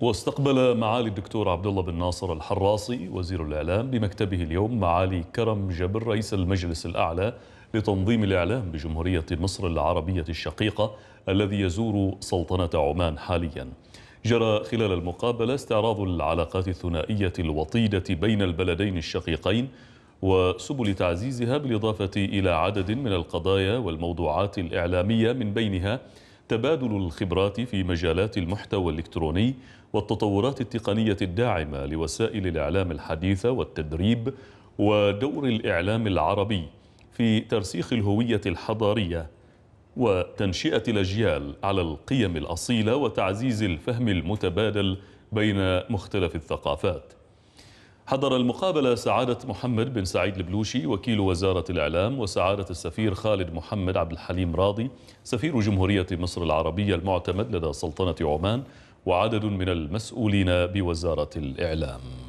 واستقبل معالي الدكتور عبد الله بن ناصر الحراسي وزير الاعلام بمكتبه اليوم معالي كرم جبر رئيس المجلس الاعلى لتنظيم الاعلام بجمهوريه مصر العربيه الشقيقه الذي يزور سلطنه عمان حاليا. جرى خلال المقابله استعراض العلاقات الثنائيه الوطيده بين البلدين الشقيقين وسبل تعزيزها بالاضافه الى عدد من القضايا والموضوعات الاعلاميه من بينها تبادل الخبرات في مجالات المحتوى الإلكتروني والتطورات التقنية الداعمة لوسائل الإعلام الحديثة والتدريب ودور الإعلام العربي في ترسيخ الهوية الحضارية وتنشئة الأجيال على القيم الأصيلة وتعزيز الفهم المتبادل بين مختلف الثقافات حضر المقابلة سعادة محمد بن سعيد البلوشي وكيل وزارة الإعلام وسعادة السفير خالد محمد عبد الحليم راضي سفير جمهورية مصر العربية المعتمد لدى سلطنة عمان وعدد من المسؤولين بوزارة الإعلام